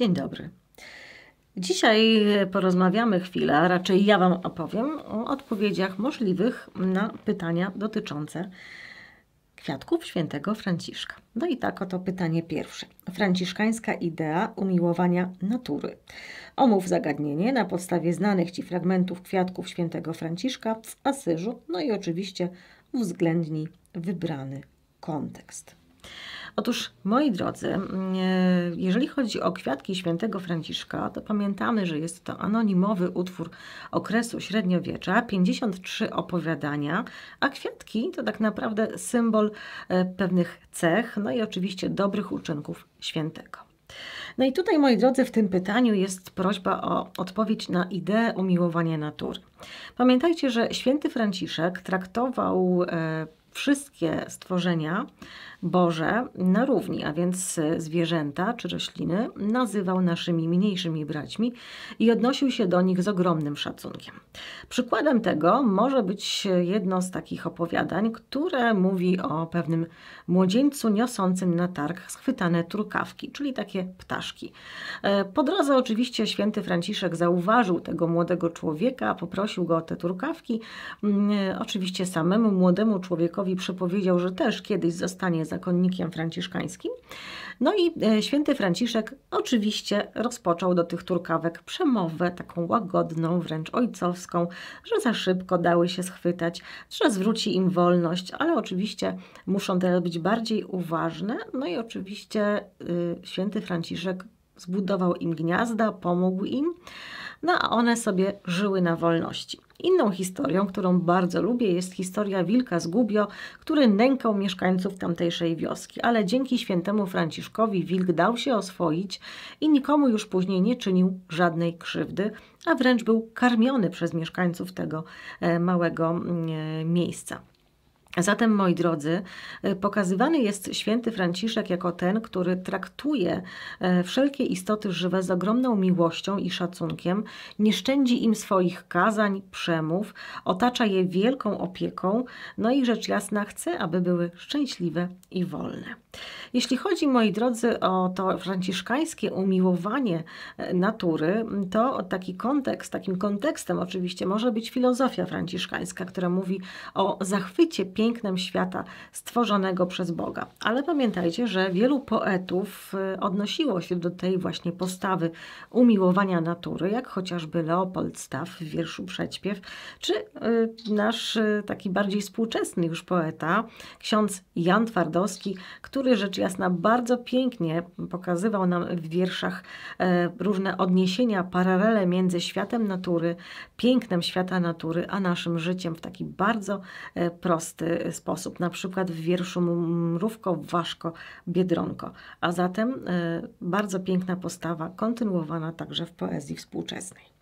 Dzień dobry. Dzisiaj e, porozmawiamy chwilę, a raczej ja Wam opowiem o odpowiedziach możliwych na pytania dotyczące kwiatków świętego Franciszka. No i tak oto pytanie pierwsze. Franciszkańska idea umiłowania natury. Omów zagadnienie na podstawie znanych Ci fragmentów kwiatków świętego Franciszka w Asyżu, no i oczywiście uwzględnij wybrany kontekst. Otóż, moi drodzy, e, jeżeli chodzi o kwiatki świętego Franciszka, to pamiętamy, że jest to anonimowy utwór okresu średniowiecza, 53 opowiadania, a kwiatki to tak naprawdę symbol e, pewnych cech, no i oczywiście dobrych uczynków świętego. No i tutaj, moi drodzy, w tym pytaniu jest prośba o odpowiedź na ideę umiłowania natury. Pamiętajcie, że święty Franciszek traktował e, wszystkie stworzenia Boże na równi, a więc zwierzęta czy rośliny nazywał naszymi mniejszymi braćmi i odnosił się do nich z ogromnym szacunkiem. Przykładem tego może być jedno z takich opowiadań, które mówi o pewnym młodzieńcu niosącym na targ schwytane turkawki, czyli takie ptaszki. E, po drodze oczywiście święty Franciszek zauważył tego młodego człowieka, poprosił go o te turkawki. Mm, oczywiście samemu młodemu człowiekowi Józefowi przepowiedział, że też kiedyś zostanie zakonnikiem franciszkańskim. No i e, święty Franciszek oczywiście rozpoczął do tych turkawek przemowę, taką łagodną, wręcz ojcowską, że za szybko dały się schwytać, że zwróci im wolność, ale oczywiście muszą teraz być bardziej uważne. No i oczywiście y, święty Franciszek zbudował im gniazda, pomógł im, no a one sobie żyły na wolności. Inną historią, którą bardzo lubię, jest historia wilka z Gubio, który nękał mieszkańców tamtejszej wioski, ale dzięki świętemu Franciszkowi wilk dał się oswoić i nikomu już później nie czynił żadnej krzywdy, a wręcz był karmiony przez mieszkańców tego e, małego mm, e, miejsca. Zatem, moi drodzy, e, pokazywany jest święty Franciszek jako ten, który traktuje e, wszelkie istoty żywe z ogromną miłością i szacunkiem, nie szczędzi im swoich kazań, przemów, otacza je wielką opieką, no i rzecz jasna chce, aby były szczęśliwe i wolne. Jeśli chodzi, moi drodzy, o to franciszkańskie umiłowanie e, natury, to taki kontekst, takim kontekstem oczywiście może być filozofia franciszkańska, która mówi o zachwycie pięknym, pięknem świata stworzonego przez Boga. Ale pamiętajcie, że wielu poetów y, odnosiło się do tej właśnie postawy umiłowania natury, jak chociażby Leopold Staw w wierszu Przećpiew, czy y, nasz y, taki bardziej współczesny już poeta, ksiądz Jan Twardowski, który rzecz jasna bardzo pięknie pokazywał nam w wierszach e, różne odniesienia, paralele między światem natury, pięknem świata natury, a naszym życiem w taki bardzo e, prosty sposób, na przykład w wierszu Mrówko, Waszko, Biedronko. A zatem e, bardzo piękna postawa, kontynuowana także w poezji współczesnej.